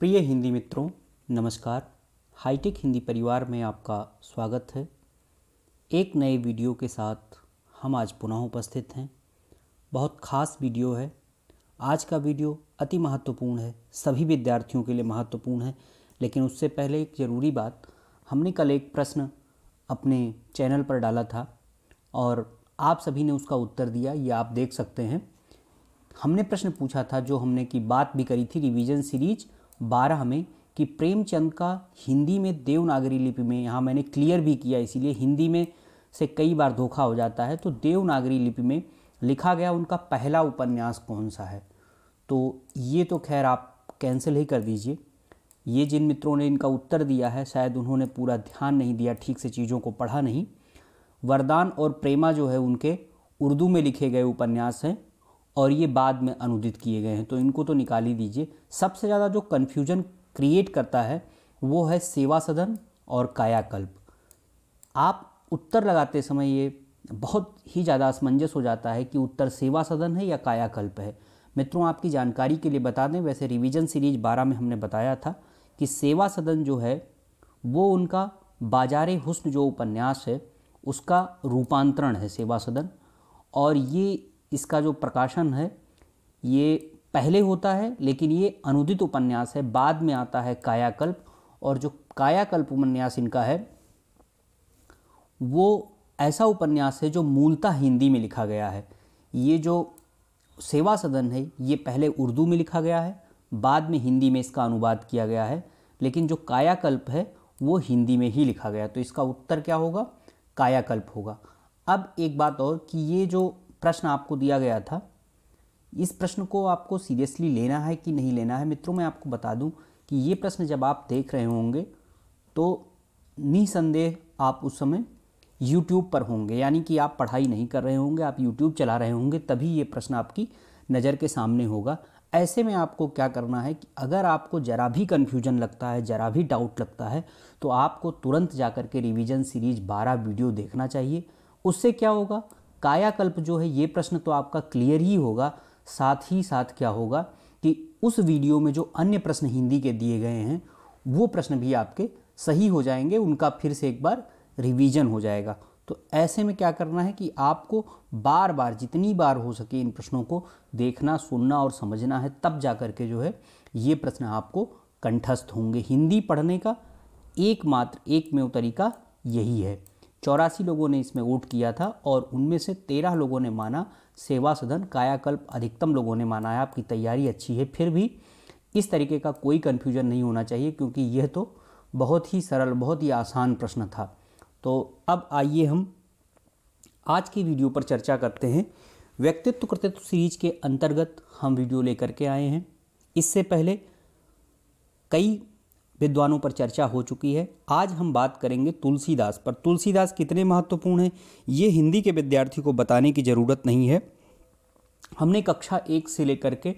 प्रिय हिंदी मित्रों नमस्कार हाईटेक हिंदी परिवार में आपका स्वागत है एक नए वीडियो के साथ हम आज पुनः उपस्थित हैं बहुत खास वीडियो है आज का वीडियो अति महत्वपूर्ण है सभी विद्यार्थियों के लिए महत्वपूर्ण है लेकिन उससे पहले एक ज़रूरी बात हमने कल एक प्रश्न अपने चैनल पर डाला था और आप सभी ने उसका उत्तर दिया ये आप देख सकते हैं हमने प्रश्न पूछा था जो हमने की बात भी करी थी रिवीजन सीरीज़ बारह में कि प्रेमचंद का हिंदी में देवनागरी लिपि में यहाँ मैंने क्लियर भी किया इसीलिए हिंदी में से कई बार धोखा हो जाता है तो देवनागरी लिपि में लिखा गया उनका पहला उपन्यास कौन सा है तो ये तो खैर आप कैंसिल ही कर दीजिए ये जिन मित्रों ने इनका उत्तर दिया है शायद उन्होंने पूरा ध्यान नहीं दिया ठीक से चीज़ों को पढ़ा नहीं वरदान और प्रेमा जो है उनके उर्दू में लिखे गए उपन्यास हैं और ये बाद में अनुदित किए गए हैं तो इनको तो निकाल ही दीजिए सबसे ज़्यादा जो कन्फ्यूजन क्रिएट करता है वो है सेवा सदन और कायाकल्प आप उत्तर लगाते समय ये बहुत ही ज़्यादा असमंजस हो जाता है कि उत्तर सेवा सदन है या कायाकल्प है मित्रों आपकी जानकारी के लिए बता दें वैसे रिवीजन सीरीज 12 में हमने बताया था कि सेवा सदन जो है वो उनका बाजार हुस्न जो उपन्यास है उसका रूपांतरण है सेवा सदन और ये इसका जो प्रकाशन है ये पहले होता है लेकिन ये अनुदित उपन्यास है बाद में आता है कायाकल्प और जो कायाकल्प उपन्यास इनका है वो ऐसा उपन्यास है जो मूलतः हिंदी में लिखा गया है ये जो सेवा सदन है ये पहले उर्दू में लिखा गया है बाद में हिंदी में इसका अनुवाद किया गया है लेकिन जो कायाकल्प है वो हिंदी में ही लिखा गया तो इसका उत्तर क्या होगा कायाकल्प होगा अब एक बात और कि ये जो प्रश्न आपको दिया गया था इस प्रश्न को आपको सीरियसली लेना है कि नहीं लेना है मित्रों मैं आपको बता दूं कि ये प्रश्न जब आप देख रहे होंगे तो निसंदेह आप उस समय यूट्यूब पर होंगे यानी कि आप पढ़ाई नहीं कर रहे होंगे आप यूट्यूब चला रहे होंगे तभी ये प्रश्न आपकी नज़र के सामने होगा ऐसे में आपको क्या करना है कि अगर आपको ज़रा भी कन्फ्यूजन लगता है ज़रा भी डाउट लगता है तो आपको तुरंत जा कर के रिविज़न सीरीज 12 वीडियो देखना चाहिए उससे क्या होगा कायाकल्प जो है ये प्रश्न तो आपका क्लियर ही होगा साथ ही साथ क्या होगा कि उस वीडियो में जो अन्य प्रश्न हिंदी के दिए गए हैं वो प्रश्न भी आपके सही हो जाएंगे उनका फिर से एक बार रिवीजन हो जाएगा तो ऐसे में क्या करना है कि आपको बार बार जितनी बार हो सके इन प्रश्नों को देखना सुनना और समझना है तब जा कर के जो है ये प्रश्न आपको कंठस्थ होंगे हिंदी पढ़ने का एकमात्र एक में तरीका यही है चौरासी लोगों ने इसमें वोट किया था और उनमें से तेरह लोगों ने माना सेवा सदन कायाकल्प अधिकतम लोगों ने माना है आपकी तैयारी अच्छी है फिर भी इस तरीके का कोई कन्फ्यूजन नहीं होना चाहिए क्योंकि यह तो बहुत ही सरल बहुत ही आसान प्रश्न था तो अब आइए हम आज की वीडियो पर चर्चा करते हैं व्यक्तित्व कृतित्व सीरीज के अंतर्गत हम वीडियो लेकर के आए हैं इससे पहले कई विद्वानों पर चर्चा हो चुकी है आज हम बात करेंगे तुलसीदास पर तुलसीदास कितने महत्वपूर्ण हैं ये हिंदी के विद्यार्थी को बताने की ज़रूरत नहीं है हमने कक्षा एक से लेकर के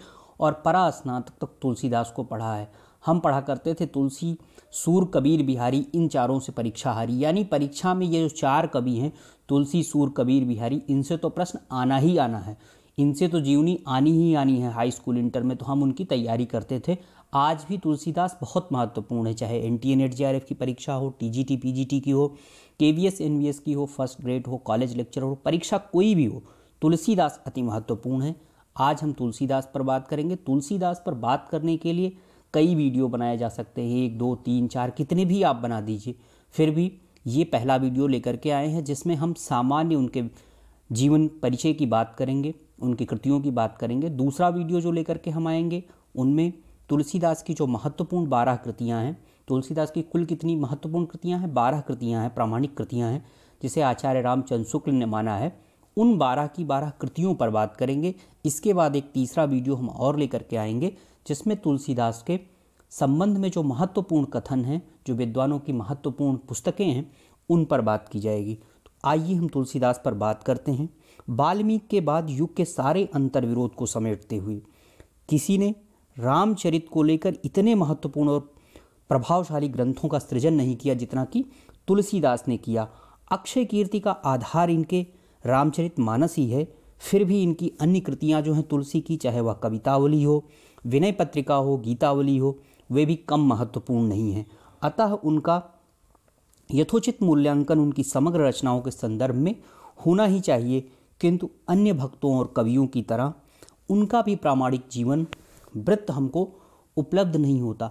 और परा स्नातक तक तुलसीदास को पढ़ा है हम पढ़ा करते थे तुलसी सूर कबीर बिहारी इन चारों से परीक्षा हारी यानी परीक्षा में ये जो चार कवि हैं तुलसी सूर कबीर बिहारी इनसे तो प्रश्न आना ही आना है इनसे तो जीवनी आनी ही आनी है हाई स्कूल इंटर में तो हम उनकी तैयारी करते थे आज भी तुलसीदास बहुत महत्वपूर्ण है चाहे N T N eight J की परीक्षा हो T G T P G T की हो K V S N V S की हो फर्स्ट ग्रेड हो कॉलेज लेक्चर हो परीक्षा कोई भी हो तुलसीदास अति महत्वपूर्ण है आज हम तुलसीदास पर बात करेंगे तुलसीदास पर बात करने के लिए कई वीडियो बनाए जा सकते हैं एक दो तीन चार कितने भी आप बना दीजिए फिर भी ये पहला वीडियो लेकर के आए हैं जिसमें हम सामान्य उनके जीवन परिचय की बात करेंगे उनकी कृतियों की बात करेंगे दूसरा वीडियो जो लेकर के हम आएंगे उनमें तुलसीदास की जो महत्वपूर्ण बारह कृतियाँ हैं तुलसीदास की कुल कितनी महत्वपूर्ण कृतियाँ हैं बारह कृतियाँ हैं प्रामाणिक कृतियाँ हैं जिसे आचार्य रामचंद्र शुक्ल ने माना है उन बारह की बारह कृतियों पर बात करेंगे इसके बाद एक तीसरा वीडियो हम और लेकर के आएंगे जिसमें तुलसीदास के संबंध में जो महत्वपूर्ण कथन हैं जो विद्वानों की महत्वपूर्ण पुस्तकें हैं उन पर बात की जाएगी तो आइए हम तुलसीदास पर बात करते हैं वाल्मीकि के बाद युग के सारे अंतर्विरोध को समेटते हुए किसी ने रामचरित को लेकर इतने महत्वपूर्ण और प्रभावशाली ग्रंथों का सृजन नहीं किया जितना कि तुलसीदास ने किया अक्षय कीर्ति का आधार इनके रामचरित मानस ही है फिर भी इनकी अन्य कृतियाँ जो हैं तुलसी की चाहे वह कवितावली हो विनय पत्रिका हो गीतावली हो वे भी कम महत्वपूर्ण नहीं हैं अतः उनका यथोचित मूल्यांकन उनकी समग्र रचनाओं के संदर्भ में होना ही चाहिए किंतु अन्य भक्तों और कवियों की तरह उनका भी प्रामाणिक जीवन वृत्त हमको उपलब्ध नहीं होता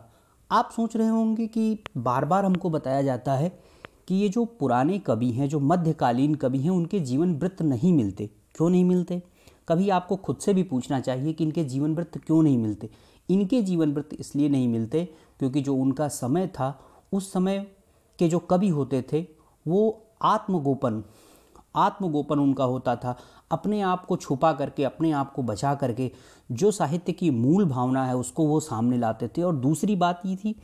आप सोच रहे होंगे कि बार बार हमको बताया जाता है कि ये जो पुराने कवि हैं जो मध्यकालीन कवि हैं उनके जीवन वृत्त नहीं मिलते क्यों नहीं मिलते कभी आपको खुद से भी पूछना चाहिए कि इनके जीवन वृत्त क्यों नहीं मिलते इनके जीवन वृत्त इसलिए नहीं मिलते क्योंकि जो उनका समय था उस समय के जो कवि होते थे वो आत्मगोपन आत्मगोपन उनका होता था अपने आप को छुपा करके अपने आप को बचा करके जो साहित्य की मूल भावना है उसको वो सामने लाते थे और दूसरी बात ये थी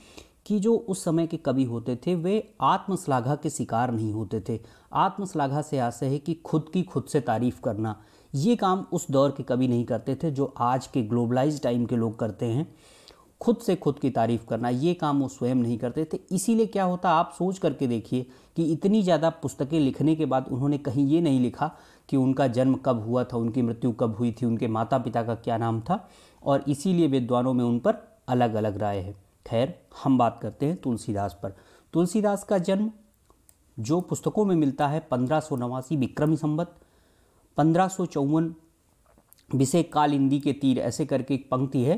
कि जो उस समय के कवि होते थे वे आत्मश्लाघा के शिकार नहीं होते थे आत्मश्लाघा से आशय है कि खुद की खुद से तारीफ़ करना ये काम उस दौर के कवि नहीं करते थे जो आज के ग्लोबलाइज टाइम के लोग करते हैं खुद से खुद की तारीफ़ करना ये काम वो स्वयं नहीं करते थे इसीलिए क्या होता आप सोच करके देखिए कि इतनी ज़्यादा पुस्तकें लिखने के बाद उन्होंने कहीं ये नहीं लिखा कि उनका जन्म कब हुआ था उनकी मृत्यु कब हुई थी उनके माता पिता का क्या नाम था और इसीलिए विद्वानों में उन पर अलग अलग राय है खैर हम बात करते हैं तुलसीदास पर तुलसीदास का जन्म जो पुस्तकों में मिलता है पंद्रह सौ नवासी विक्रमी संबत पंद्रह सौ चौवन विषय काल इंदी के तीर ऐसे करके एक पंक्ति है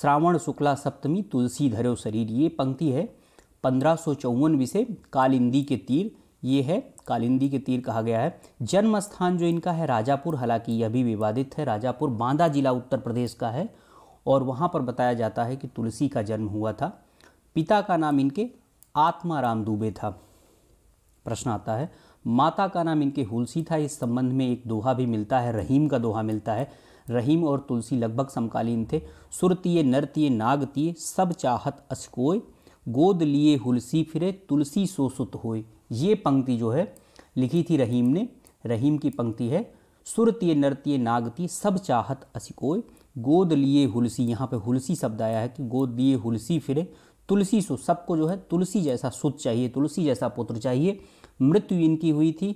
श्रावण शुक्ला सप्तमी तुलसी धरो शरीर ये पंक्ति है पंद्रह सौ चौवन विषय कालिंदी के तीर ये है कालिंदी के तीर कहा गया है जन्म स्थान जो इनका है राजापुर हालांकि यह भी विवादित है राजापुर बांदा जिला उत्तर प्रदेश का है और वहाँ पर बताया जाता है कि तुलसी का जन्म हुआ था पिता का नाम इनके आत्माराम दुबे था प्रश्न आता है माता का नाम इनके हुलसी था इस संबंध में एक दोहा भी मिलता है रहीम का दोहा मिलता है रहीम और तुलसी लगभग समकालीन थे सुरतीय नरतीय नागतीय सब चाहत असकोय गोद लिए हुलसी फिरे तुलसी सोसुत होए ये पंक्ति जो है लिखी थी रहीम ने रहीम की पंक्ति है सुरतीय नरतीय नागतीय सब चाहत असिकोय गोद लिए हुलसी यहाँ पे हुलसी शब्द आया है कि गोद लिए हुलसी फिरे तुलसी सो सबको जो है तुलसी जैसा सुत चाहिए तुलसी जैसा पुत्र चाहिए मृत्यु इनकी हुई थी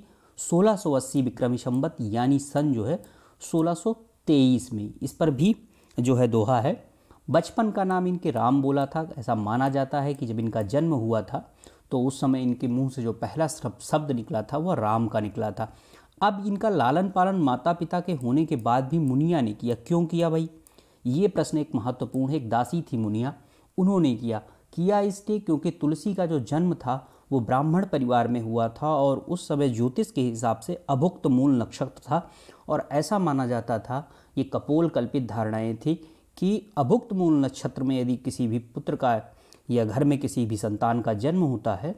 1680 विक्रमी संबत यानी सन जो है सोलह तेईस में इस पर भी जो है दोहा है बचपन का नाम इनके राम बोला था ऐसा माना जाता है कि जब इनका जन्म हुआ था तो उस समय इनके मुंह से जो पहला शब्द निकला था वह राम का निकला था अब इनका लालन पालन माता पिता के होने के बाद भी मुनिया ने किया क्यों किया भाई ये प्रश्न एक महत्वपूर्ण है एक दासी थी मुनिया उन्होंने किया किया इसलिए क्योंकि तुलसी का जो जन्म था वो ब्राह्मण परिवार में हुआ था और उस समय ज्योतिष के हिसाब से अभुक्त मूल नक्षत्र था और ऐसा माना जाता था ये कपोल कल्पित धारणाएँ थी कि अभुक्त मूल नक्षत्र में यदि किसी भी पुत्र का या घर में किसी भी संतान का जन्म होता है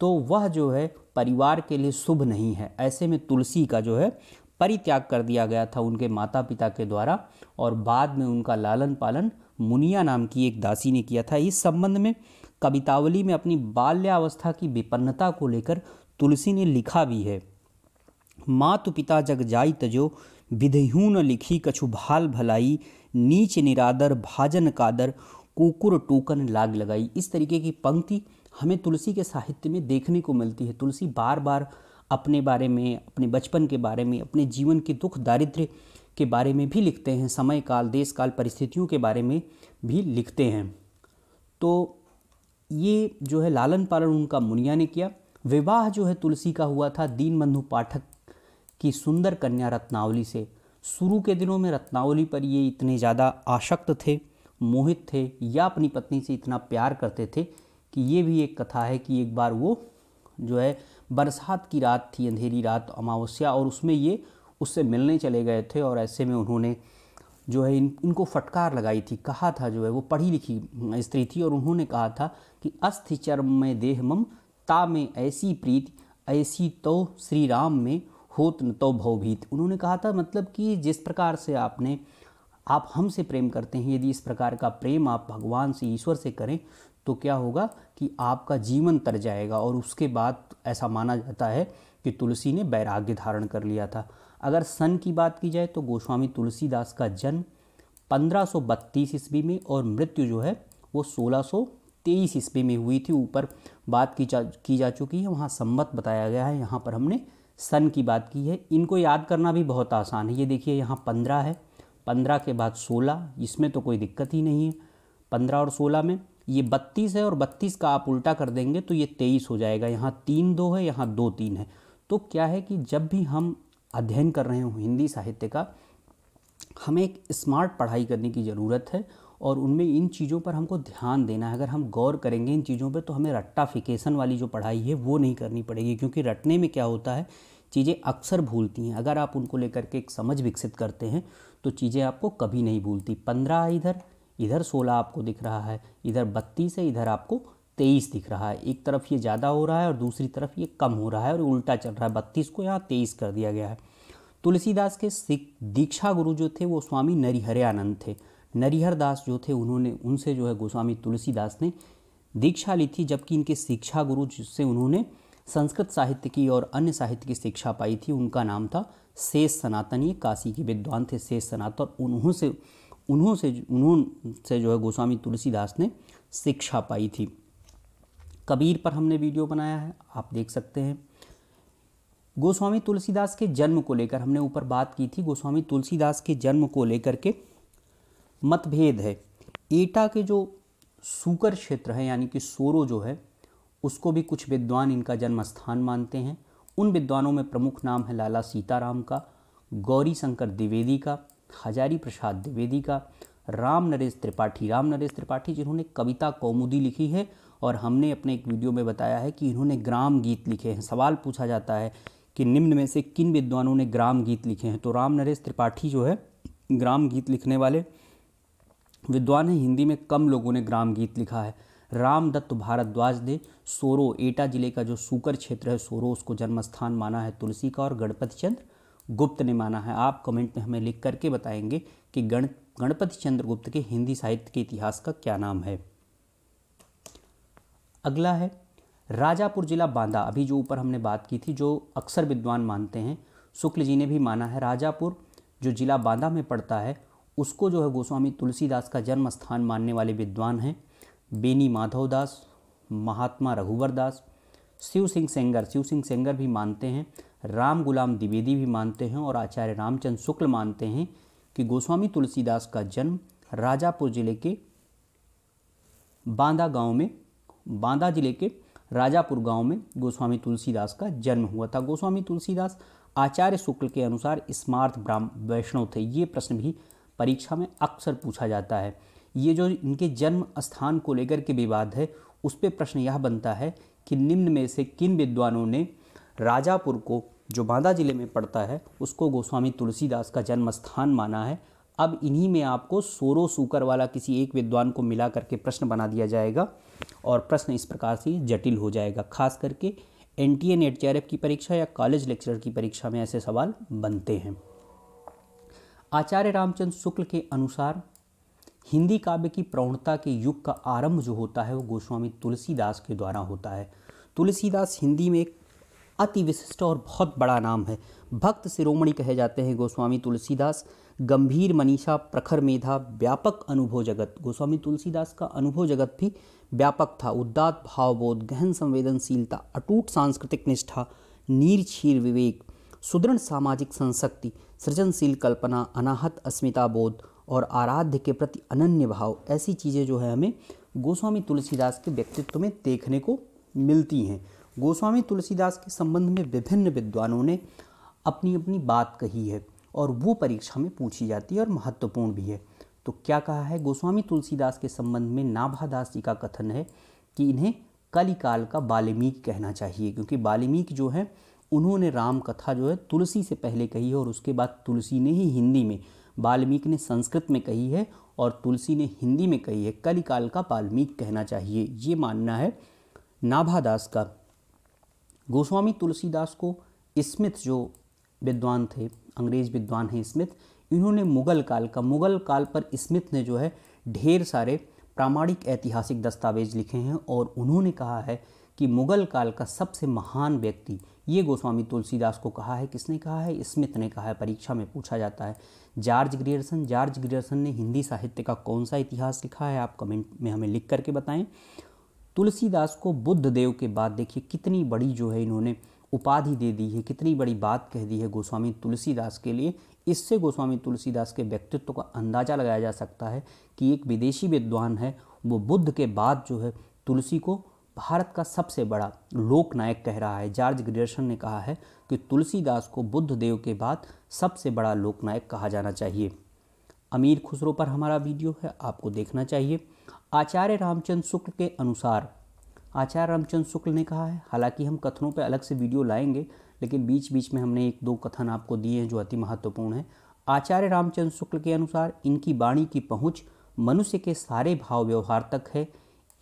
तो वह जो है परिवार के लिए शुभ नहीं है ऐसे में तुलसी का जो है परित्याग कर दिया गया था उनके माता पिता के द्वारा और बाद में उनका लालन पालन मुनिया नाम की एक दासी ने किया था इस संबंध में कवितावली में अपनी बाल्यावस्था की विपन्नता को लेकर तुलसी ने लिखा भी है मातु पिता जग जाई तजो विधयू न लिखी कछु भाल भलाई नीच निरादर भाजन कादर कुकुर टोकन लाग लगाई इस तरीके की पंक्ति हमें तुलसी के साहित्य में देखने को मिलती है तुलसी बार बार अपने बारे में अपने बचपन के बारे में अपने जीवन के दुख दारिद्र्य के बारे में भी लिखते हैं समय काल देश काल परिस्थितियों के बारे में भी लिखते हैं तो ये जो है लालन पालन उनका मुनिया ने किया विवाह जो है तुलसी का हुआ था दीनबंधु पाठक की सुंदर कन्या रत्नावली से शुरू के दिनों में रत्नावली पर ये इतने ज़्यादा आशक्त थे मोहित थे या अपनी पत्नी से इतना प्यार करते थे कि ये भी एक कथा है कि एक बार वो जो है बरसात की रात थी अंधेरी रात अमावस्या और उसमें ये उससे मिलने चले गए थे और ऐसे में उन्होंने जो है इन इनको फटकार लगाई थी कहा था जो है वो पढ़ी लिखी स्त्री थी और उन्होंने कहा था कि अस्थि चर्म में देह मम ता में ऐसी प्रीत ऐसी तो श्री राम में होत न तो भवभीत उन्होंने कहा था मतलब कि जिस प्रकार से आपने आप हमसे प्रेम करते हैं यदि इस प्रकार का प्रेम आप भगवान से ईश्वर से करें तो क्या होगा कि आपका जीवन तर जाएगा और उसके बाद ऐसा माना जाता है कि तुलसी ने वैराग्य धारण कर लिया था अगर सन की बात की जाए तो गोस्वामी तुलसीदास का जन्म 1532 ईस्वी में और मृत्यु जो है वो 1623 ईस्वी में हुई थी ऊपर बात की जा की जा चुकी है वहाँ सम्मत बताया गया है यहाँ पर हमने सन की बात की है इनको याद करना भी बहुत आसान है ये देखिए यहाँ पंद्रह है पंद्रह के बाद सोलह इसमें तो कोई दिक्कत ही नहीं है पंद्रह और सोलह में ये बत्तीस है और बत्तीस का आप उल्टा कर देंगे तो ये तेईस हो जाएगा यहाँ तीन दो है यहाँ दो तीन है तो क्या है कि जब भी हम अध्ययन कर रहे हों हिंदी साहित्य का हमें एक स्मार्ट पढ़ाई करने की ज़रूरत है और उनमें इन चीज़ों पर हमको ध्यान देना है अगर हम गौर करेंगे इन चीज़ों पे तो हमें रट्टाफिकेशन वाली जो पढ़ाई है वो नहीं करनी पड़ेगी क्योंकि रटने में क्या होता है चीज़ें अक्सर भूलती हैं अगर आप उनको लेकर के एक समझ विकसित करते हैं तो चीज़ें आपको कभी नहीं भूलती पंद्रह इधर इधर सोलह आपको दिख रहा है इधर बत्तीस है इधर आपको तेईस दिख रहा है एक तरफ ये ज़्यादा हो रहा है और दूसरी तरफ ये कम हो रहा है और उल्टा चल रहा है बत्तीस को यहाँ तेईस कर दिया गया है तुलसीदास के सिख दीक्षा गुरु जो थे वो स्वामी नरिहर आनंद थे नरिहर दास जो थे उन्होंने उनसे जो है गोस्वामी तुलसीदास ने दीक्षा ली थी जबकि इनके शिक्षा गुरु जिससे उन्होंने संस्कृत साहित्य की और अन्य साहित्य की शिक्षा पाई थी उनका नाम था शेष सनातन ये काशी के विद्वान थे शेष सनातन उन्होंने से उन्होंने से उन्होंने से जो है गोस्वामी तुलसीदास ने शिक्षा पाई थी कबीर पर हमने वीडियो बनाया है आप देख सकते हैं गोस्वामी तुलसीदास के जन्म को लेकर हमने ऊपर बात की थी गोस्वामी तुलसीदास के जन्म को लेकर के मतभेद है एटा के जो सूकर क्षेत्र है यानी कि सोरो जो है उसको भी कुछ विद्वान इनका जन्म स्थान मानते हैं उन विद्वानों में प्रमुख नाम है लाला सीताराम का गौरी शंकर द्विवेदी का हजारी प्रसाद द्विवेदी का राम नरेश त्रिपाठी राम नरेश त्रिपाठी जिन्होंने कविता कौमुदी लिखी है और हमने अपने एक वीडियो में बताया है कि इन्होंने ग्राम गीत लिखे हैं सवाल पूछा जाता है कि निम्न में से किन विद्वानों ने ग्राम गीत लिखे हैं तो राम नरेश त्रिपाठी जो है ग्राम गीत लिखने वाले विद्वान हैं हिंदी में कम लोगों ने ग्राम गीत लिखा है रामदत्त भारद्वाज ने सोरो एटा जिले का जो सूकर क्षेत्र है सोरो उसको जन्म स्थान माना है तुलसी का और गणपति चंद्र गुप्त ने माना है आप कमेंट में हमें लिख करके बताएंगे कि गण गणपति चंद्र गुप्त के हिंदी साहित्य के इतिहास का क्या नाम है अगला है राजापुर जिला बांदा अभी जो ऊपर हमने बात की थी जो अक्सर विद्वान मानते हैं शुक्ल जी ने भी माना है राजापुर जो जिला बांदा में पड़ता है उसको जो है गोस्वामी तुलसीदास का जन्म स्थान मानने वाले विद्वान हैं बेनी माधव दास महात्मा रघुवर दास शिव सिंह सेंगर शिव सिंह सेंगर भी मानते हैं राम गुलाम द्विवेदी भी मानते हैं और आचार्य रामचंद्र शुक्ल मानते हैं कि गोस्वामी तुलसीदास का जन्म राजापुर जिले के बांदा गांव में बांदा जिले के राजापुर गांव में गोस्वामी तुलसीदास का जन्म हुआ था गोस्वामी तुलसीदास आचार्य शुक्ल के अनुसार स्मार्थ ब्राह्म वैष्णव थे ये प्रश्न भी परीक्षा में अक्सर पूछा जाता है ये जो इनके जन्म स्थान को लेकर के विवाद है उस पर प्रश्न यह बनता है कि निम्न में से किन विद्वानों ने राजापुर को जो बांदा जिले में पड़ता है उसको गोस्वामी तुलसीदास का जन्म स्थान माना है अब इन्हीं में आपको सोरो सूकर वाला किसी एक विद्वान को मिला करके प्रश्न बना दिया जाएगा और प्रश्न इस प्रकार से जटिल हो जाएगा खास करके N T N eight J की परीक्षा या कॉलेज लेक्चर की परीक्षा में ऐसे सवाल बनते हैं आचार्य रामचंद्र शुक्ल के अनुसार हिंदी काव्य की प्रवणता के युग का आरंभ जो होता है वो गोस्वामी तुलसीदास के द्वारा होता है तुलसीदास हिंदी में एक अति विशिष्ट और बहुत बड़ा नाम है भक्त शिरोमणि कहे जाते हैं गोस्वामी तुलसीदास गंभीर मनीषा प्रखर मेधा व्यापक अनुभव जगत गोस्वामी तुलसीदास का अनुभव जगत भी व्यापक था उद्दात भावबोध गहन संवेदनशीलता अटूट सांस्कृतिक निष्ठा नीर छीर विवेक सुदृढ़ सामाजिक संशक्ति सृजनशील कल्पना अनाहत अस्मिता बोध और आराध्य के प्रति अनन्य भाव ऐसी चीज़ें जो है हमें गोस्वामी तुलसीदास के व्यक्तित्व में देखने को मिलती हैं गोस्वामी तुलसीदास के संबंध में विभिन्न विद्वानों ने अपनी अपनी बात कही है और वो परीक्षा में पूछी जाती है और महत्वपूर्ण भी है तो क्या कहा है गोस्वामी तुलसीदास के संबंध में नाभादास जी का कथन है कि इन्हें कलिकाल का बाल्मीक कहना चाहिए क्योंकि बाल्मीक जो है उन्होंने राम कथा जो है तुलसी से पहले कही है और उसके बाद तुलसी ने ही हिंदी में बाल्मीक ने संस्कृत में कही है और तुलसी ने हिंदी में कही है कलिकाल का बाल्मीक कहना चाहिए ये मानना है नाभादास का गोस्वामी तुलसीदास को स्मिथ जो विद्वान थे अंग्रेज विद्वान हैं स्मिथ इन्होंने मुगल काल का मुगल काल पर स्मिथ ने जो है ढेर सारे प्रामाणिक ऐतिहासिक दस्तावेज लिखे हैं और उन्होंने कहा है कि मुगल काल का सबसे महान व्यक्ति ये गोस्वामी तुलसीदास को कहा है किसने कहा है स्मिथ ने कहा है परीक्षा में पूछा जाता है जॉर्ज ग्रियर्सन जॉर्ज ग्रियर्सन ने हिंदी साहित्य का कौन सा इतिहास लिखा है आप कमेंट में हमें लिख करके बताएं तुलसीदास को बुद्ध देव के बाद देखिए कितनी बड़ी जो है इन्होंने उपाधि दे दी है कितनी बड़ी बात कह दी है गोस्वामी तुलसीदास के लिए इससे गोस्वामी तुलसीदास के व्यक्तित्व का अंदाज़ा लगाया जा सकता है कि एक विदेशी विद्वान है वो बुद्ध के बाद जो है तुलसी को भारत का सबसे बड़ा लोकनायक कह रहा है जॉर्ज ग्रियर्सन ने कहा है कि तुलसीदास को बुद्ध देव के बाद सबसे बड़ा लोकनायक कहा जाना चाहिए अमीर खुसरो पर हमारा वीडियो है आपको देखना चाहिए आचार्य रामचंद्र शुक्ल के अनुसार आचार्य रामचंद्र शुक्ल ने कहा है हालांकि हम कथनों पर अलग से वीडियो लाएंगे लेकिन बीच बीच में हमने एक दो कथन आपको दिए हैं जो अति महत्वपूर्ण है आचार्य रामचंद्र शुक्ल के अनुसार इनकी वाणी की पहुँच मनुष्य के सारे भाव व्यवहार तक है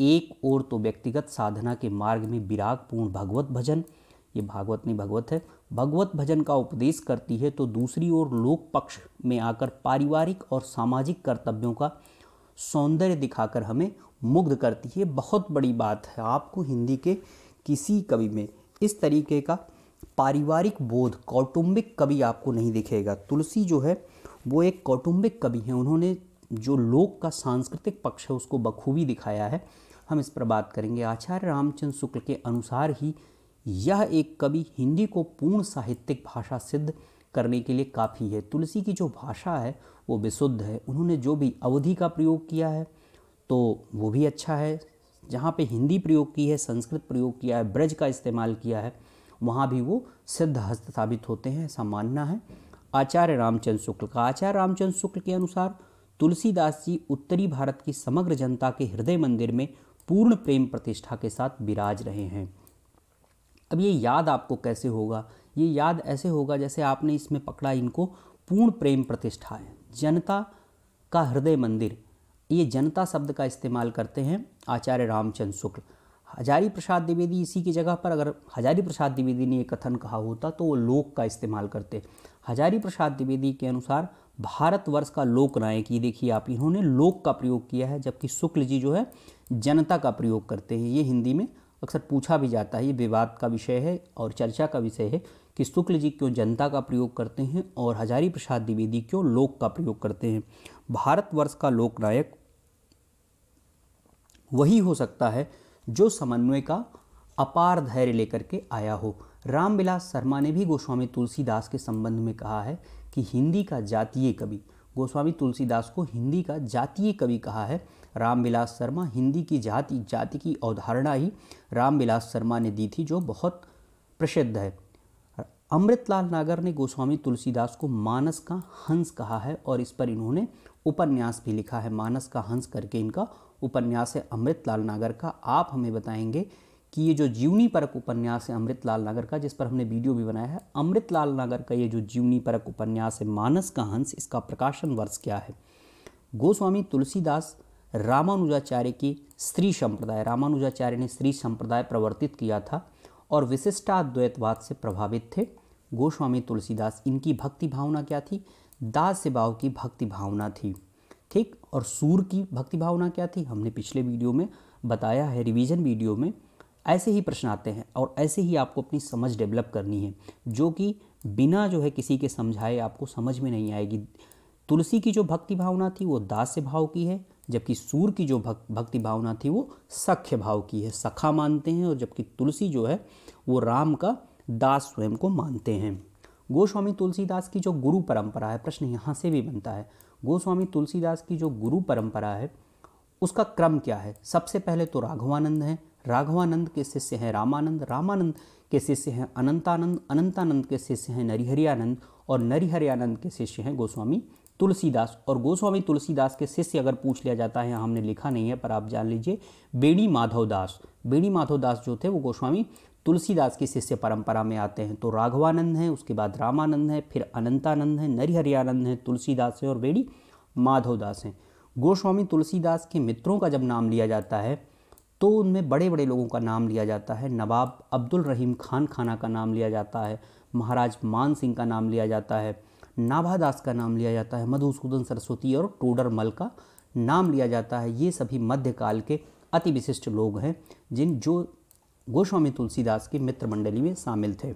एक और तो व्यक्तिगत साधना के मार्ग में विरागपूर्ण भगवत भजन ये भागवत नहीं भगवत है भगवत भजन का उपदेश करती है तो दूसरी ओर लोक पक्ष में आकर पारिवारिक और सामाजिक कर्तव्यों का सौंदर्य दिखाकर हमें मुग्ध करती है बहुत बड़ी बात है आपको हिंदी के किसी कवि में इस तरीके का पारिवारिक बोध कौटुंबिक कवि आपको नहीं दिखेगा तुलसी जो है वो एक कौटुंबिक कवि हैं उन्होंने जो लोक का सांस्कृतिक पक्ष है उसको बखूबी दिखाया है हम इस पर बात करेंगे आचार्य रामचंद्र शुक्ल के अनुसार ही यह एक कवि हिंदी को पूर्ण साहित्यिक भाषा सिद्ध करने के लिए काफ़ी है तुलसी की जो भाषा है वो विशुद्ध है उन्होंने जो भी अवधि का प्रयोग किया है तो वो भी अच्छा है जहाँ पे हिंदी प्रयोग की है संस्कृत प्रयोग किया है ब्रज का इस्तेमाल किया है वहाँ भी वो सिद्ध हस्त साबित होते हैं ऐसा मानना है आचार्य रामचंद्र शुक्ल का आचार्य रामचंद्र शुक्ल के अनुसार तुलसीदास जी उत्तरी भारत की समग्र जनता के हृदय मंदिर में पूर्ण प्रेम प्रतिष्ठा के साथ विराज रहे हैं अब ये याद आपको कैसे होगा ये याद ऐसे होगा जैसे आपने इसमें पकड़ा इनको पूर्ण प्रेम प्रतिष्ठा है जनता का हृदय मंदिर ये जनता शब्द का इस्तेमाल करते हैं आचार्य रामचंद्र शुक्ल हजारी प्रसाद द्विवेदी इसी की जगह पर अगर हजारी प्रसाद द्विवेदी ने ये कथन कहा होता तो वो लोक का इस्तेमाल करते हजारी प्रसाद द्विवेदी के अनुसार भारतवर्ष का लोक नायक ये देखिए आप इन्होंने लोक का प्रयोग किया है जबकि शुक्ल जी जो है जनता का प्रयोग करते हैं ये हिंदी में अक्सर पूछा भी जाता है ये विवाद का विषय है और चर्चा का विषय है कि शुक्ल जी क्यों जनता का प्रयोग करते हैं और हजारी प्रसाद द्विवेदी क्यों लोक का प्रयोग करते हैं भारतवर्ष का लोकनायक वही हो सकता है जो समन्वय का अपार धैर्य लेकर के आया हो रामविलास शर्मा ने भी गोस्वामी तुलसीदास के संबंध में कहा है कि हिंदी का जातीय कवि गोस्वामी तुलसीदास को हिंदी का जातीय कवि कहा है रामविलास शर्मा हिंदी की जाति जाति की अवधारणा ही रामविलास शर्मा ने दी थी जो बहुत प्रसिद्ध है अमृतलाल नागर ने गोस्वामी तुलसीदास को मानस का हंस कहा है और इस पर इन्होंने उपन्यास भी लिखा है मानस का हंस करके इनका उपन्यास है अमृत लाल नागर का आप हमें बताएंगे कि ये जो जीवनी परक उपन्यास है अमृत लाल नागर का जिस पर हमने वीडियो भी बनाया है अमृत लाल नागर का ये जो जीवनी परक उपन्यास है मानस का हंस इसका प्रकाशन वर्ष क्या है गोस्वामी तुलसीदास रामानुजाचार्य की स्त्री संप्रदाय रामानुजाचार्य ने स्त्री संप्रदाय प्रवर्तित किया था और विशिष्टाद्वैतवाद से प्रभावित थे गोस्वामी तुलसीदास इनकी भक्ति भावना क्या थी दास से भाव की भक्ति भावना थी ठीक और सूर की भक्ति भावना क्या थी हमने पिछले वीडियो में बताया है रिवीजन वीडियो में ऐसे ही प्रश्न आते हैं और ऐसे ही आपको अपनी समझ डेवलप करनी है जो कि बिना जो है किसी के समझाए आपको समझ में नहीं आएगी तुलसी की जो भक्ति भावना थी वो दास्य भाव की है जबकि सूर की जो भक, भक्ति भावना थी वो सख्य भाव की है सखा मानते हैं और जबकि तुलसी जो है वो राम का दास स्वयं को मानते हैं गोस्वामी तुलसीदास की जो गुरु परंपरा है प्रश्न यहाँ से भी बनता है गोस्वामी तुलसीदास की जो गुरु परंपरा है उसका क्रम क्या है सबसे पहले तो राघवानंद हैं राघवानंद के शिष्य हैं रामानंद रामानंद के शिष्य हैं अनंतानंद अनंतानंद के शिष्य हैं नरिहरियानंद और नरिहरियानंद के शिष्य हैं गोस्वामी तुलसीदास और गोस्वामी तुलसीदास के शिष्य अगर पूछ लिया जाता है यहाँ हमने लिखा नहीं है पर आप जान लीजिए बेणी माधवदास दास माधवदास दास जो थे वो गोस्वामी तुलसीदास की शिष्य परंपरा में आते हैं तो राघवानंद हैं उसके बाद रामानंद हैं फिर अनंतानंद हैं नरिहरियानंद हैं तुलसीदास हैं और बेड़ी माधवदास हैं गोस्वामी तुलसीदास के मित्रों का जब नाम लिया जाता है तो उनमें बड़े बड़े लोगों का नाम लिया जाता है नवाब अब्दुल रहीम खान खाना का नाम लिया जाता है महाराज मान सिंह का नाम लिया जाता है नाभादास का नाम लिया जाता है मधुसूदन सरस्वती और टोडर मल का नाम लिया जाता है ये सभी मध्यकाल के अति विशिष्ट लोग हैं जिन जो गोस्वामी तुलसीदास की मित्र मंडली में शामिल थे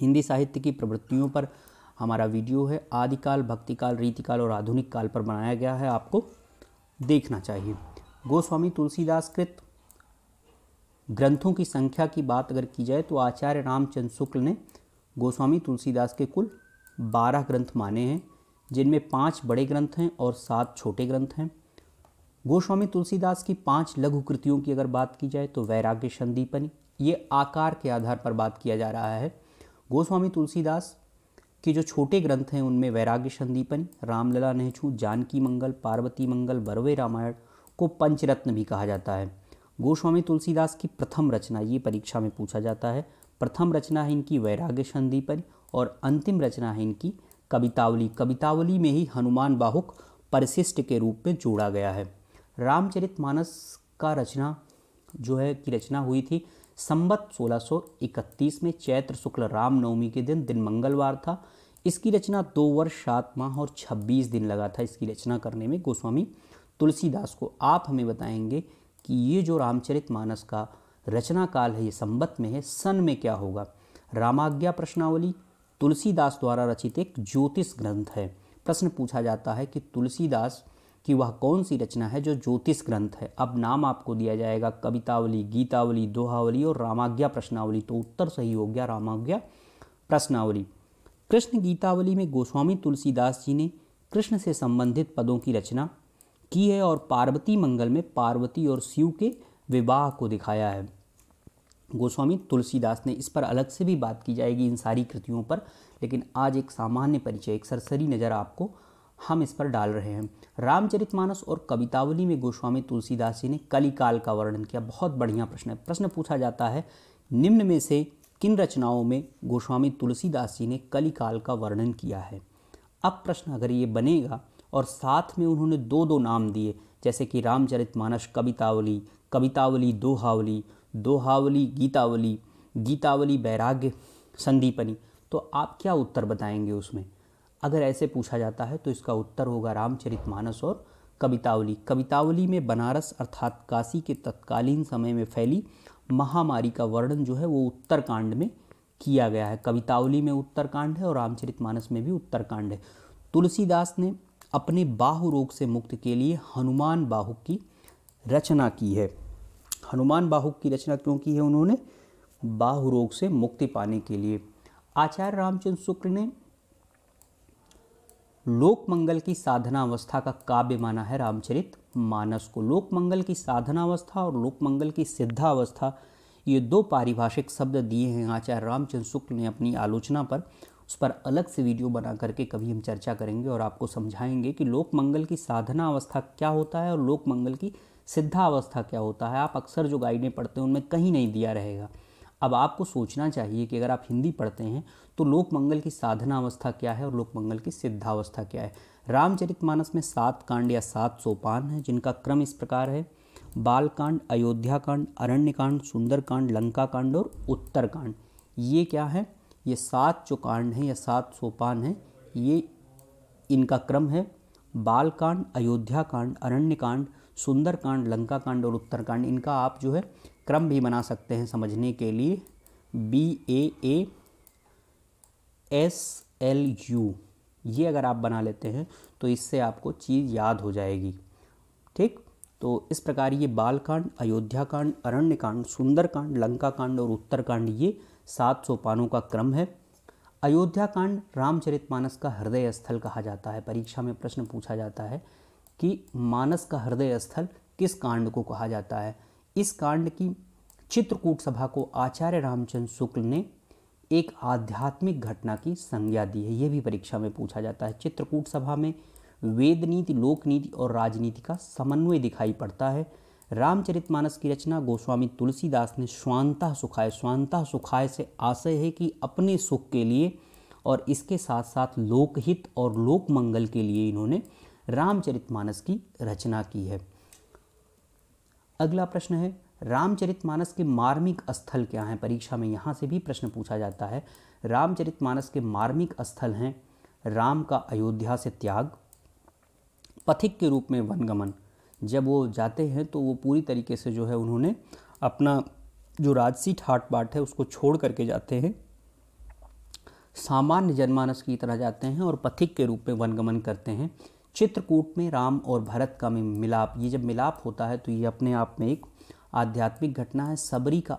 हिंदी साहित्य की प्रवृत्तियों पर हमारा वीडियो है आदिकाल भक्तिकाल रीतिकाल और आधुनिक काल पर बनाया गया है आपको देखना चाहिए गोस्वामी तुलसीदास कृत ग्रंथों की संख्या की बात अगर की जाए तो आचार्य रामचंद्र शुक्ल ने गोस्वामी तुलसीदास के कुल बारह ग्रंथ माने हैं जिनमें पाँच बड़े ग्रंथ हैं और सात छोटे ग्रंथ हैं गोस्वामी तुलसीदास की पांच लघु कृतियों की अगर बात की जाए तो वैराग्य संदीपनी ये आकार के आधार पर बात किया जा रहा है गोस्वामी तुलसीदास के जो छोटे ग्रंथ हैं उनमें वैराग्य संदीपन रामलला नेहछू जानकी मंगल पार्वती मंगल बरवे रामायण को पंचरत्न भी कहा जाता है गोस्वामी तुलसीदास की प्रथम रचना ये परीक्षा में पूछा जाता है प्रथम रचना है इनकी वैराग्य संदीपन और अंतिम रचना है इनकी कवितावली कवितावली में ही हनुमान बाहुक परिशिष्ट के रूप में जोड़ा गया है रामचरित मानस का रचना जो है की रचना हुई थी संबत 1631 में चैत्र शुक्ल रामनवमी के दिन दिन मंगलवार था इसकी रचना दो वर्ष सात माह और छब्बीस दिन लगा था इसकी रचना करने में गोस्वामी तुलसीदास को आप हमें बताएंगे कि ये जो रामचरित मानस का रचना काल है ये संबत में है सन में क्या होगा रामाज्ञा प्रश्नावली तुलसीदास द्वारा रचित एक ज्योतिष ग्रंथ है प्रश्न पूछा जाता है कि तुलसीदास कि वह कौन सी रचना है जो ज्योतिष ग्रंथ है अब नाम आपको दिया जाएगा कवितावली गीतावली दोहावली और रामाज्ञा प्रश्नावली तो उत्तर सही हो गया रामाज्ञा प्रश्नावली कृष्ण गीतावली में गोस्वामी तुलसीदास जी ने कृष्ण से संबंधित पदों की रचना की है और पार्वती मंगल में पार्वती और शिव के विवाह को दिखाया है गोस्वामी तुलसीदास ने इस पर अलग से भी बात की जाएगी इन सारी कृतियों पर लेकिन आज एक सामान्य परिचय एक सरसरी नज़र आपको हम इस पर डाल रहे हैं रामचरित मानस और कवितावली में गोस्वामी तुलसीदास जी ने कलिकाल का वर्णन किया बहुत बढ़िया प्रश्न है प्रश्न पूछा जाता है निम्न में से किन रचनाओं में गोस्वामी तुलसीदास जी ने कलिकाल का वर्णन किया है अब प्रश्न अगर ये बनेगा और साथ में उन्होंने दो दो नाम दिए जैसे कि रामचरित मानस कवितावली कवितावली दोहावली दोहावली गीतावली गीतावली वैराग्य संदीपनी तो आप क्या उत्तर बताएंगे उसमें अगर ऐसे पूछा जाता है तो इसका उत्तर होगा मानस और कवितावली कवितावली में बनारस अर्थात काशी के तत्कालीन समय में फैली महामारी का वर्णन जो है वो उत्तरकांड में किया गया है कवितावली में उत्तरकांड है और रामचरितमानस में भी उत्तरकांड है तुलसीदास ने अपने बाहु रोग से मुक्त के लिए हनुमान बाहुक की रचना की है हनुमान बाहुक की रचना क्यों की है उन्होंने बाहु रोग से मुक्ति पाने के लिए आचार्य रामचंद्र शुक्ल ने लोकमंगल की साधना अवस्था का काव्य माना है रामचरित मानस को लोकमंगल की साधनावस्था और लोकमंगल की सिद्धावस्था ये दो पारिभाषिक शब्द दिए हैं आचार्य रामचंद्र शुक्ल ने अपनी आलोचना पर उस पर अलग से वीडियो बना करके कभी हम चर्चा करेंगे और आपको समझाएंगे कि लोकमंगल की साधना अवस्था क्या होता है और लोकमंगल की सिद्धावस्था क्या होता है आप अक्सर जो गाइडें पढ़ते हैं उनमें कहीं नहीं दिया रहेगा अब आपको सोचना चाहिए कि अगर आप हिंदी पढ़ते हैं तो लोकमंगल की साधना अवस्था क्या है और लोकमंगल की सिद्धावस्था क्या है रामचरितमानस में सात कांड या सात सोपान हैं जिनका क्रम इस प्रकार है बालकांड अयोध्या कांड कांड सुंदर सुंदरकांड लंका कांड और उत्तरकांड ये क्या है ये सात जो कांड हैं या सात सोपान हैं ये इनका क्रम है बालकांड अयोध्या कांड अयोध्याकांड कांड सुंदरकांड कांड और उत्तरकांड इनका आप जो है क्रम भी बना सकते हैं समझने के लिए B A A S L U ये अगर आप बना लेते हैं तो इससे आपको चीज़ याद हो जाएगी ठीक तो इस प्रकार ये बालकांड अयोध्याकांड अरण्यकांड सुंदरकांड लंकाकांड और उत्तरकांड ये सात सोपानों का क्रम है अयोध्याकांड रामचरितमानस का हृदय स्थल कहा जाता है परीक्षा में प्रश्न पूछा जाता है कि मानस का हृदय स्थल किस कांड को कहा जाता है इस कांड की चित्रकूट सभा को आचार्य रामचंद्र शुक्ल ने एक आध्यात्मिक घटना की संज्ञा दी है ये भी परीक्षा में पूछा जाता है चित्रकूट सभा में वेद नीति लोक नीति और राजनीति का समन्वय दिखाई पड़ता है रामचरितमानस की रचना गोस्वामी तुलसीदास ने स्वांता सुखाय स्वांता सुखाय से आशय है कि अपने सुख के लिए और इसके साथ साथ लोकहित और लोक मंगल के लिए इन्होंने रामचरितमानस की रचना की है अगला प्रश्न है रामचरित मानस के मार्मिक स्थल क्या हैं परीक्षा में यहाँ से भी प्रश्न पूछा जाता है रामचरित मानस के मार्मिक स्थल हैं राम का अयोध्या से त्याग पथिक के रूप में वनगमन जब वो जाते हैं तो वो पूरी तरीके से जो है उन्होंने अपना जो राजसी ठाट बाट है उसको छोड़ करके जाते हैं सामान्य जनमानस की तरह जाते हैं और पथिक के रूप में वनगमन करते हैं चित्रकूट में राम और भरत का में मिलाप ये जब मिलाप होता है तो ये अपने आप में एक आध्यात्मिक घटना है सबरी का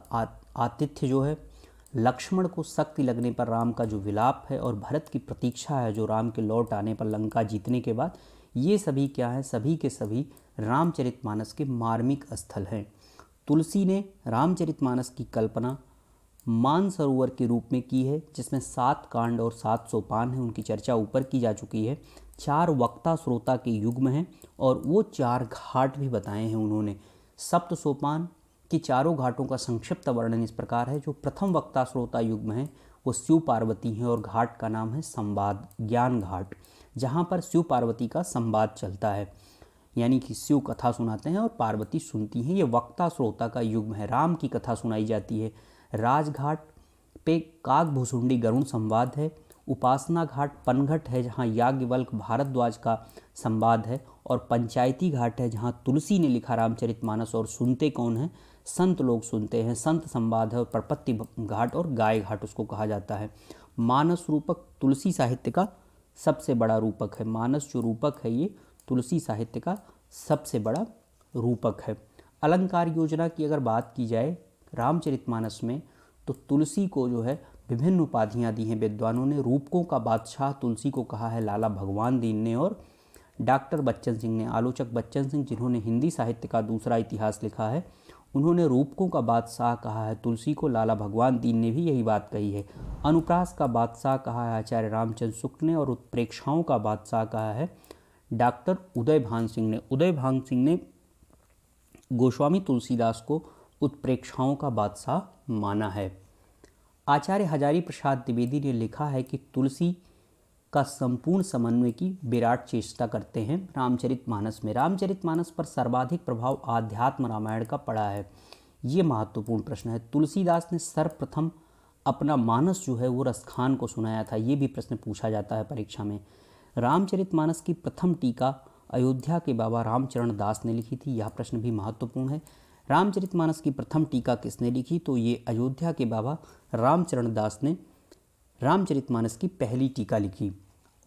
आतिथ्य जो है लक्ष्मण को शक्ति लगने पर राम का जो विलाप है और भरत की प्रतीक्षा है जो राम के लौट आने पर लंका जीतने के बाद ये सभी क्या हैं सभी के सभी रामचरितमानस के मार्मिक स्थल हैं तुलसी ने रामचरितमानस की कल्पना मानसरोवर के रूप में की है जिसमें सात कांड और सात सोपान हैं उनकी चर्चा ऊपर की जा चुकी है चार वक्ता श्रोता के युग्म हैं और वो चार घाट भी बताए हैं उन्होंने सप्त सोपान के चारों घाटों का संक्षिप्त वर्णन इस प्रकार है जो प्रथम वक्ता श्रोता युग्म है वो शिव पार्वती हैं और घाट का नाम है संवाद ज्ञान घाट जहाँ पर शिव पार्वती का संवाद चलता है यानी कि शिव कथा सुनाते हैं और पार्वती सुनती हैं ये वक्ता श्रोता का युग्म है राम की कथा सुनाई जाती है राजघाट पे काग भुसुंडी गरुण संवाद है उपासना घाट पनघट है जहाँ याज्ञवल्क भारद्वाज का संवाद है और पंचायती घाट है जहाँ तुलसी ने लिखा रामचरित मानस और सुनते कौन है संत लोग सुनते हैं संत संवाद है और घाट और गाय घाट उसको कहा जाता है मानस रूपक तुलसी साहित्य का सबसे बड़ा रूपक है मानस जो रूपक है ये तुलसी साहित्य का सबसे बड़ा रूपक है अलंकार योजना की अगर बात की जाए रामचरितमानस में तो तुलसी को जो है विभिन्न उपाधियाँ दी हैं विद्वानों ने रूपकों का बादशाह तुलसी को कहा है लाला भगवान दीन ने और डॉक्टर बच्चन सिंह ने आलोचक बच्चन सिंह जिन्होंने हिंदी साहित्य का दूसरा इतिहास लिखा है उन्होंने रूपकों का बादशाह कहा है तुलसी को लाला भगवान दीन ने भी यही बात कही है अनुप्रास का बादशाह कहा है आचार्य रामचंद्र शुक्ल ने और उत्प्रेक्षाओं का बादशाह कहा है डॉक्टर उदय भान सिंह ने उदय भान सिंह ने गोस्वामी तुलसीदास को उत्प्रेक्षाओं का बादशाह माना है आचार्य हजारी प्रसाद द्विवेदी ने लिखा है कि तुलसी का संपूर्ण समन्वय की विराट चेष्टा करते हैं रामचरित मानस में रामचरित मानस पर सर्वाधिक प्रभाव आध्यात्म रामायण का पड़ा है ये महत्वपूर्ण प्रश्न है तुलसीदास ने सर्वप्रथम अपना मानस जो है वो रसखान को सुनाया था ये भी प्रश्न पूछा जाता है परीक्षा में रामचरित मानस की प्रथम टीका अयोध्या के बाबा रामचरण दास ने लिखी थी यह प्रश्न भी महत्वपूर्ण है रामचरित मानस की प्रथम टीका किसने लिखी तो ये अयोध्या के बाबा रामचरण दास ने रामचरित मानस की पहली टीका लिखी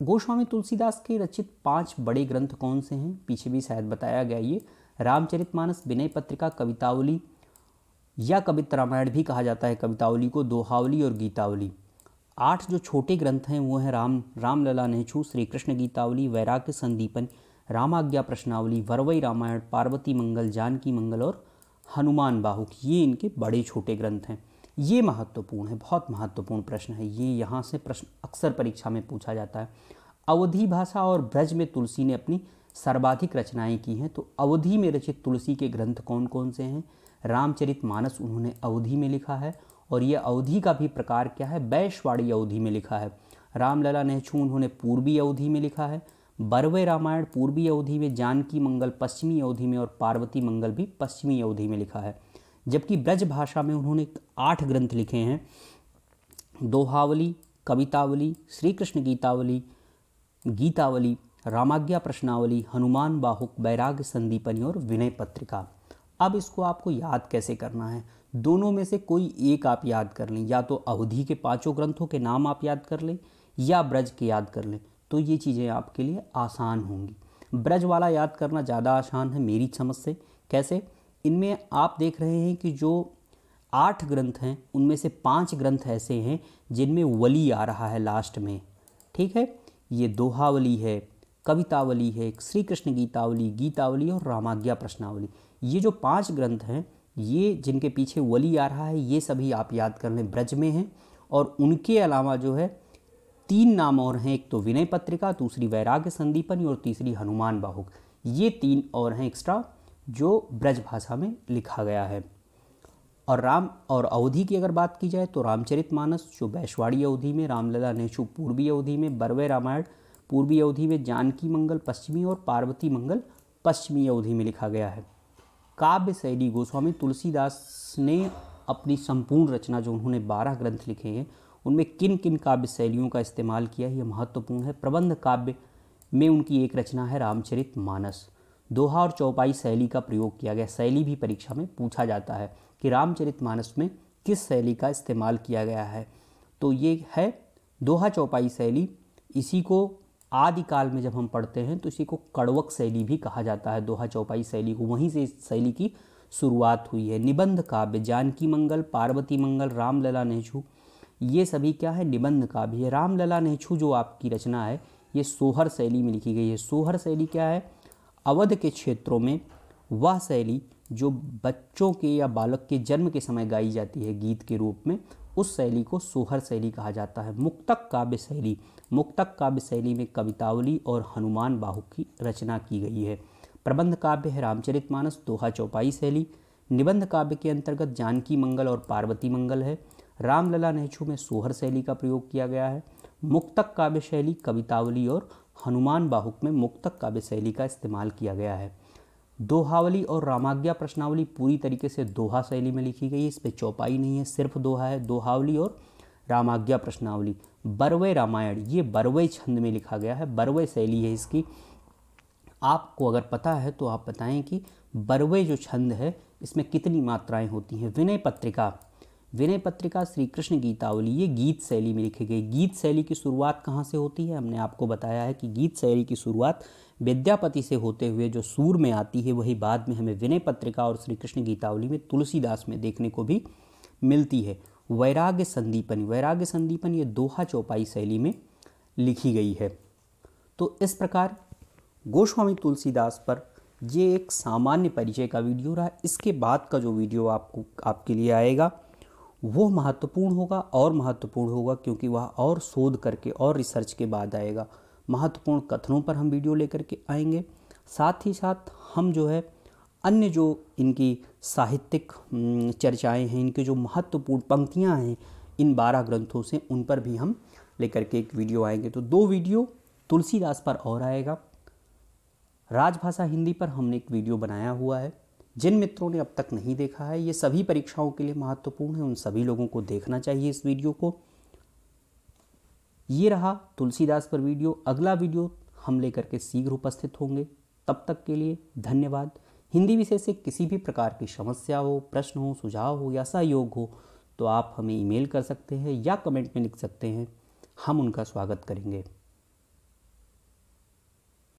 गोस्वामी तुलसीदास के रचित पांच बड़े ग्रंथ कौन से हैं पीछे भी शायद बताया गया ये रामचरित मानस विनय पत्रिका कवितावली या कवित रामायण भी कहा जाता है कवितावली को दोहावली और गीतावली आठ जो छोटे ग्रंथ हैं वो हैं राम रामलला नेहछू श्री कृष्ण गीतावली वैराग्य संदीपन रामाज्ञा प्रश्नावली वरवई रामायण पार्वती मंगल जानकी मंगल और हनुमान बाहुक ये इनके बड़े छोटे ग्रंथ हैं ये महत्वपूर्ण है बहुत महत्वपूर्ण प्रश्न है ये यहाँ से प्रश्न अक्सर परीक्षा में पूछा जाता है अवधि भाषा और ब्रज में तुलसी ने अपनी सर्वाधिक रचनाएं की हैं तो अवधि में रचित तुलसी के ग्रंथ कौन कौन से हैं रामचरित मानस उन्होंने अवधि में लिखा है और यह अवधि का भी प्रकार क्या है वैश्वाड़ी अवधि में लिखा है रामलला नेहचू उन्होंने पूर्वी अवधि में लिखा है बरवे रामायण पूर्वी अवधि में जानकी मंगल पश्चिमी अवधि में और पार्वती मंगल भी पश्चिमी अवधि में लिखा है जबकि ब्रज भाषा में उन्होंने आठ ग्रंथ लिखे हैं दोहावली कवितावली श्री कृष्ण गीतावली गीतावली रामाज्ञा प्रश्नावली हनुमान बाहुक बैराग संदीपनी और विनय पत्रिका अब इसको आपको याद कैसे करना है दोनों में से कोई एक आप याद कर लें या तो अवधि के पांचों ग्रंथों के नाम आप याद कर लें या ब्रज के याद कर लें तो ये चीज़ें आपके लिए आसान होंगी ब्रज वाला याद करना ज़्यादा आसान है मेरी समझ से कैसे इनमें आप देख रहे हैं कि जो आठ ग्रंथ हैं उनमें से पांच ग्रंथ ऐसे हैं जिनमें वली आ रहा है लास्ट में ठीक है ये दोहावली है कवितावली है श्री कृष्ण गीतावली गीतावली और रामाज्ञा प्रश्नावली ये जो पांच ग्रंथ हैं ये जिनके पीछे वली आ रहा है ये सभी आप याद कर लें ब्रज में हैं और उनके अलावा जो है तीन नाम और हैं एक तो विनय पत्रिका दूसरी वैराग्य संदीपनी और तीसरी हनुमान बाहुक ये तीन और हैं एक्स्ट्रा जो ब्रज भाषा में लिखा गया है और राम और अवधि की अगर बात की जाए तो रामचरित मानस जो वैश्वाड़ी अवधि में रामलला नेशु पूर्वी अवधि में बरवे रामायण पूर्वी अवधि में जानकी मंगल पश्चिमी और पार्वती मंगल पश्चिमी अवधि में लिखा गया है काव्य शैली गोस्वामी तुलसीदास ने अपनी संपूर्ण रचना जो उन्होंने बारह ग्रंथ लिखे हैं उनमें किन किन काव्य शैलियों का इस्तेमाल किया यह महत्वपूर्ण है प्रबंध काव्य में उनकी एक रचना है रामचरित मानस दोहा और चौपाई शैली का प्रयोग किया गया शैली भी परीक्षा में पूछा जाता है कि रामचरित मानस में किस शैली का इस्तेमाल किया गया है तो ये है दोहा चौपाई शैली इसी को आदिकाल में जब हम पढ़ते हैं तो इसी को कड़वक शैली भी कहा जाता है दोहा चौपाई शैली को वहीं से इस शैली की शुरुआत हुई है निबंध काव्य जानकी मंगल पार्वती मंगल रामलला नेहू ये सभी क्या है निबंध काव्य है रामलला नेहछू जो आपकी रचना है ये सोहर शैली में लिखी गई है सोहर शैली क्या है अवध के क्षेत्रों में वह शैली जो बच्चों के या बालक के जन्म के समय गाई जाती है गीत के रूप में उस शैली को सोहर शैली कहा जाता है मुक्तक काव्य शैली मुक्तक काव्य शैली में कवितावली और हनुमान बाहु की रचना की गई है प्रबंध काव्य है रामचरित मानस दोहा चौपाई शैली निबंध काव्य के अंतर्गत जानकी मंगल और पार्वती मंगल है रामलला नेहचू में सोहर शैली का प्रयोग किया गया है मुक्तक काव्य शैली कवितावली और हनुमान बाहुक में मुक्तक काव्य शैली का इस्तेमाल किया गया है दोहावली और रामाज्ञा प्रश्नावली पूरी तरीके से दोहा शैली में लिखी गई है इस पर चौपाई नहीं है सिर्फ दोहा है दोहावली और रामाज्ञा प्रश्नावली बरवे रामायण ये बरवे छंद में लिखा गया है बरवे शैली है इसकी आपको अगर पता है तो आप बताएं कि बरवे जो छंद है इसमें कितनी मात्राएं होती हैं विनय पत्रिका विनय पत्रिका श्री कृष्ण गीतावली ये गीत शैली में लिखी गई गीत शैली की शुरुआत कहाँ से होती है हमने आपको बताया है कि गीत शैली की शुरुआत विद्यापति से होते हुए जो सूर में आती है वही बाद में हमें विनय पत्रिका और श्री कृष्ण गीतावली में तुलसीदास में देखने को भी मिलती है वैराग्य संदीपन वैराग्य संदीपन ये दोहा चौपाई शैली में लिखी गई है तो इस प्रकार गोस्वामी तुलसीदास पर ये एक सामान्य परिचय का वीडियो रहा इसके बाद का जो वीडियो आपको आपके लिए आएगा वो महत्वपूर्ण होगा और महत्वपूर्ण होगा क्योंकि वह और शोध करके और रिसर्च के बाद आएगा महत्वपूर्ण कथनों पर हम वीडियो लेकर के आएंगे साथ ही साथ हम जो है अन्य जो इनकी साहित्यिक हम्म, चर्चाएं हैं इनके जो महत्वपूर्ण पंक्तियां हैं इन बारह ग्रंथों से उन पर भी हम लेकर के एक वीडियो आएंगे तो दो वीडियो तुलसीदास पर और आएगा राजभाषा हिंदी पर हमने एक वीडियो बनाया हुआ है जिन मित्रों ने अब तक नहीं देखा है ये सभी परीक्षाओं के लिए महत्वपूर्ण है उन सभी लोगों को देखना चाहिए इस वीडियो को ये रहा तुलसीदास पर वीडियो अगला वीडियो हम लेकर के शीघ्र उपस्थित होंगे तब तक के लिए धन्यवाद हिंदी विषय से किसी भी प्रकार की समस्या हो प्रश्न हो सुझाव हो या सहयोग हो तो आप हमें ईमेल कर सकते हैं या कमेंट में लिख सकते हैं हम उनका स्वागत करेंगे